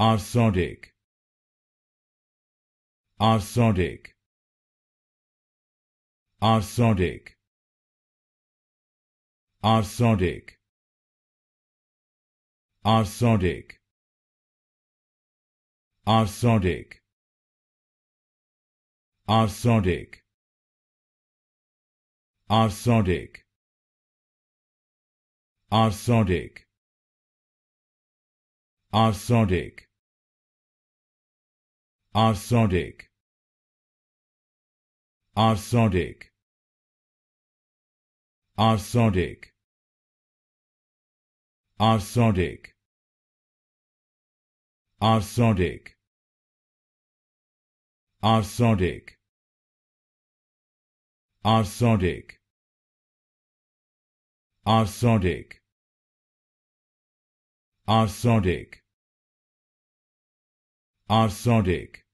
Arthrotic Arthrotic Arthrotic Arthrotic Arthrotic Arthrotic Arthrotic Arthrotic Arthrotic Arthrotic Arsonic Arsonic Arsonic Arsonic Arsonic Arsonic Arsonic Arsonic Arsonic are sodic